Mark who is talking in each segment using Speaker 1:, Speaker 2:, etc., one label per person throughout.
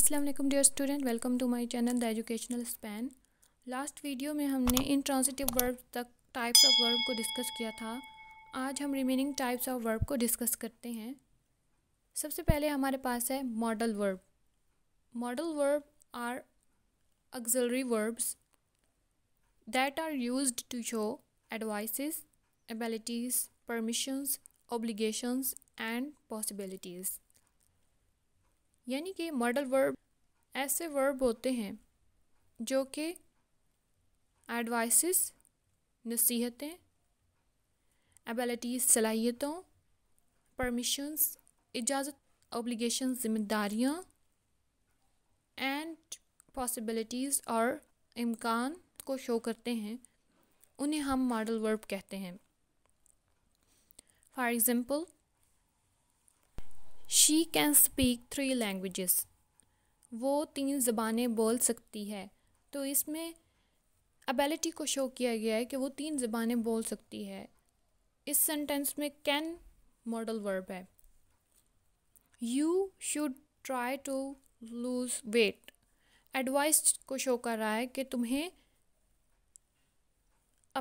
Speaker 1: Aslam dear student welcome to my channel the educational span last video में हमने intransitive verb तक types of verb को discuss किया था आज हम रिमेनिंग टाइप्स ऑफ वर्ब को डिस्कस करते हैं सबसे पहले हमारे पास है modal verb modal verb are auxiliary verbs that are use to show advice abilities permissions obligations, and possibilities यानी कि मॉडल वर्ब ऐसे वर्ब होते हैं जो कि एडवाइसिस नसीहतें एबलिटीज़ सलाहियतों परमिशंस इजाज़त ओब्लिगेशन ज़िम्मेदारियाँ एंड पॉसिबिलिटीज़ और इम्कान को शो करते हैं उन्हें हम मॉडल वर्ब कहते हैं for example she can speak three languages वो तीन ज़बानें बोल सकती है तो इसमें एबिलिटी को शो किया गया है कि वो तीन ज़बानें बोल सकती है इस सेंटेंस में कैन मॉडल वर्ब है you should try to lose weight advice को शो कर रहा है कि तुम्हें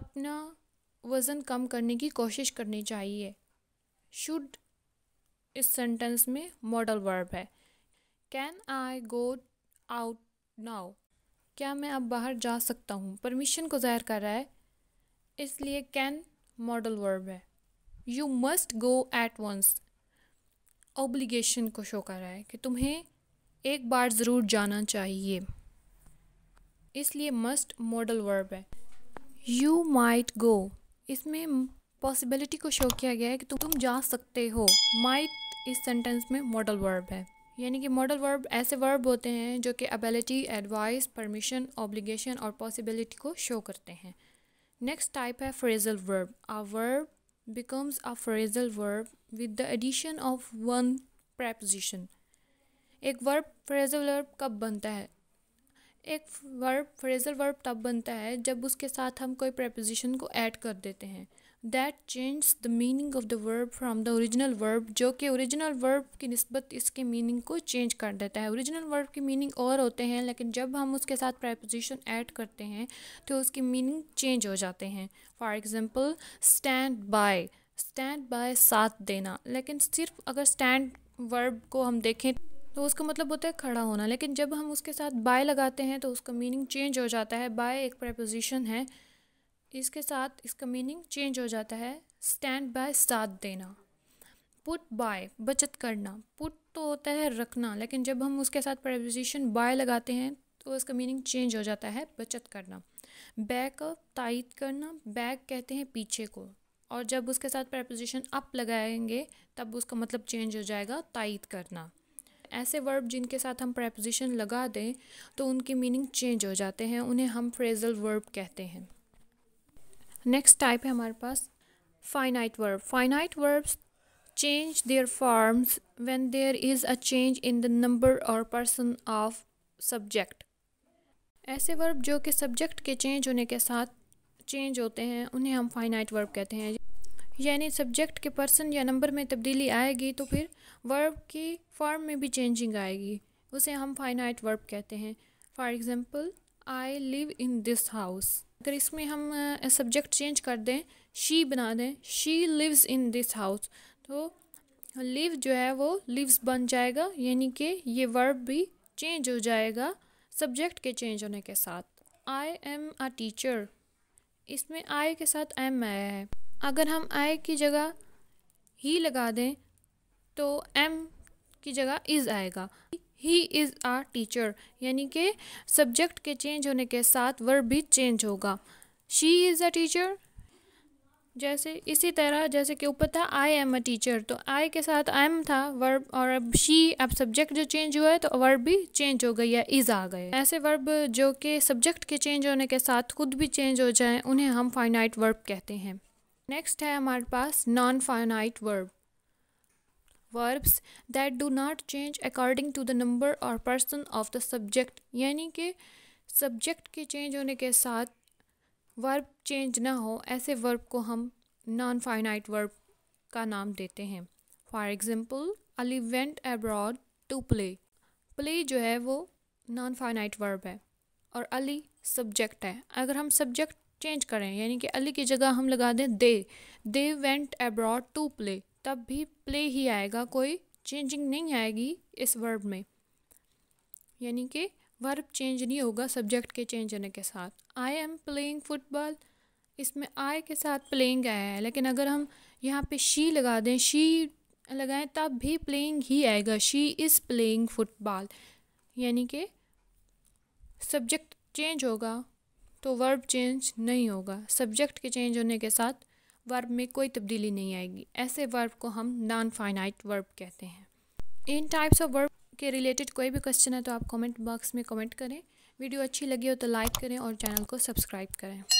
Speaker 1: अपना वज़न कम करने की कोशिश करनी चाहिए शुड इस सेंटेंस में मॉडल वर्ब है can I go out now क्या मैं अब बाहर जा सकता हूँ परमिशन को ज़ाहिर कर रहा है इसलिए कैन मॉडल वर्ब है you must go at once obligation को शो कर रहा है कि तुम्हें एक बार ज़रूर जाना चाहिए इसलिए मस्ट मॉडल वर्ब है यू माइट गो इसमें पॉसिबिलिटी को शो किया गया है कि तुम तुम जा सकते हो माइट इस सेंटेंस में मॉडल वर्ब है यानी कि मॉडल वर्ब ऐसे वर्ब होते हैं जो कि एबिलिटी एडवाइस परमिशन ऑब्लिगेशन और पॉसिबिलिटी को शो करते हैं नेक्स्ट टाइप है phrasal verb a verb becomes a phrasal verb with the addition of one preposition एक वर्ब फ्रेजल वर्ब कब बनता है एक वर्ब फ्रेजल वर्ब तब बनता है जब उसके साथ हम कोई प्रेपोजिशन को ऐड कर देते हैं that change the meaning of the verb from the original verb जो कि ओरिजिनल वर्ब की नस्बत इसके मीनिंग को चेंज कर देता है ओरिजिनल वर्ब की मीनिंग और होते हैं लेकिन जब हम उसके साथ प्रपोजिशन ऐड करते हैं तो उसकी मीनिंग चेंज हो जाते हैं for example stand by stand by साथ देना लेकिन सिर्फ अगर स्टैंड वर्ब को हम देखें तो उसका मतलब होता है खड़ा होना लेकिन जब हम उसके साथ बाय लगाते हैं तो उसका मीनिंग चेंज हो जाता है बाय एक प्रपोजिशन है इसके साथ इसका मीनिंग चेंज हो जाता है स्टैंड बाय साथ देना पुट बाय बचत करना पुट तो होता है रखना लेकिन जब हम उसके साथ प्रपोजिशन बाय लगाते हैं तो इसका मीनिंग चेंज हो जाता है बचत करना बैक अप तायद करना बैक कहते हैं पीछे को और जब उसके साथ प्रपोजिशन अप लगाएंगे तब उसका मतलब चेंज हो जाएगा तायद करना ऐसे वर्ब जिनके साथ हम प्रपोजिशन लगा दें तो उनकी मीनिंग चेंज हो जाते हैं उन्हें हम फ्रेजल वर्ब कहते हैं नेक्स्ट टाइप है हमारे पास finite verb finite verbs change their forms when there is a change in the number और पर्सन ऑफ सब्जेक्ट ऐसे वर्ब जो कि सब्जेक्ट के चेंज होने के साथ चेंज होते हैं उन्हें हम फाइनाइट वर्ब कहते हैं यानी सब्जेक्ट के पर्सन या नंबर में तब्दीली आएगी तो फिर वर्ब की फॉर्म में भी चेंजिंग आएगी उसे हम फाइनाइट वर्ब कहते हैं for example I live in this house अगर इसमें हम सब्जेक्ट चेंज कर दें शी बना दें she lives in this house तो लिव जो है वो लिव्स बन जाएगा यानी कि ये वर्ब भी चेंज हो जाएगा सब्जेक्ट के चेंज होने के साथ आई एम अ टीचर इसमें आई के साथ एम आया है अगर हम आई की जगह ही लगा दें तो एम की जगह इज़ आएगा ही इज़ आ टीचर यानी कि सब्जेक्ट के चेंज होने के साथ वर्ब भी चेंज होगा शी इज़ अ टीचर जैसे इसी तरह जैसे कि ऊपर था आई एम अ टीचर तो आई के साथ आई एम था वर्ब और अब शी अब सब्जेक्ट जो चेंज हुआ है तो वर्ब भी चेंज हो गई या इज़ आ गए ऐसे वर्ब जो कि सब्जेक्ट के चेंज होने के साथ खुद भी चेंज हो जाए उन्हें हम फाइनाइट वर्ब कहते हैं नेक्स्ट है हमारे पास non finite verb verbs that do not change according to the number और पर्सन ऑफ द सब्जेक्ट यानी कि सब्जेक्ट के चेंज होने के साथ वर्ब चेंज ना हो ऐसे वर्ब को हम नॉन फाइनाइट वर्ब का नाम देते हैं for example Ali went abroad to play play जो है वो नॉन फाइनाइट वर्ब है और अली सब्जेक्ट है अगर हम सब्जेक्ट चेंज करें यानी कि अली की जगह हम लगा दें they they went abroad to play तब भी प्ले ही आएगा कोई चेंजिंग नहीं आएगी इस वर्ब में यानी कि वर्ब चेंज नहीं होगा सब्जेक्ट के चेंज होने के साथ आई एम प्लेइंग फुटबॉल इसमें आई के साथ प्लेइंग आया है लेकिन अगर हम यहाँ पे शी लगा दें शी लगाएं तब भी प्लेइंग ही आएगा शी इज़ प्लेइंग फुटबॉल यानी कि सब्जेक्ट चेंज होगा तो वर्ब चेंज नहीं होगा सब्जेक्ट के चेंज होने के साथ वर्ब में कोई तब्दीली नहीं आएगी ऐसे वर्ब को हम नॉन फाइनाइट वर्ब कहते हैं इन टाइप्स ऑफ वर्ब के रिलेटेड कोई भी क्वेश्चन है तो आप कमेंट बॉक्स में कमेंट करें वीडियो अच्छी लगी हो तो लाइक करें और चैनल को सब्सक्राइब करें